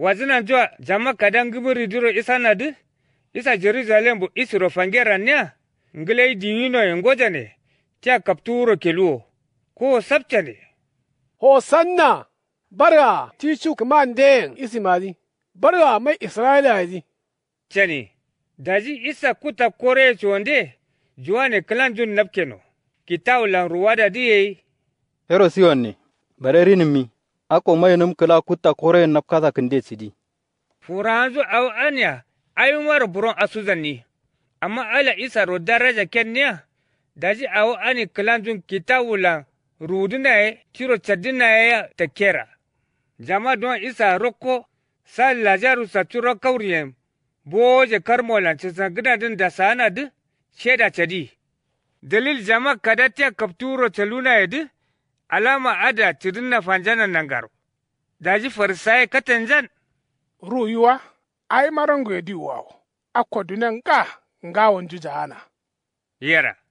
wazina njua jama kada ngimuridirwe isanadi isa jerusalembu isirofangera nya ngilei diwinoye ngojane tia kaptuuro keluwo kuwo sabjane hosanna barga tichu isi isimadi barga mai yazi chani daji isa kuta koreye chonde juwane kilanjun napkeno kitawu lan ruwada diyei herosionni barerin mi ako mayenem kela kutta kore nap kaza nde sidi furanzu au anya ayun buron asuzani amma ala isa ro daraja kenya daji au ani kilanzun kitawula e tiro e takera jama don isa rokko sa lajaru saturo kauriyem boje karmolan cisan gidanin da sana di sheda chadi dalil jama kadatiya kapturo taluna yadi e alama ada tirinna fanjana nangaro. Daji farisaye katanjan Ruyuwa, ai marango ya diwa akwadunan dunen nga ngawon jujana. Yara.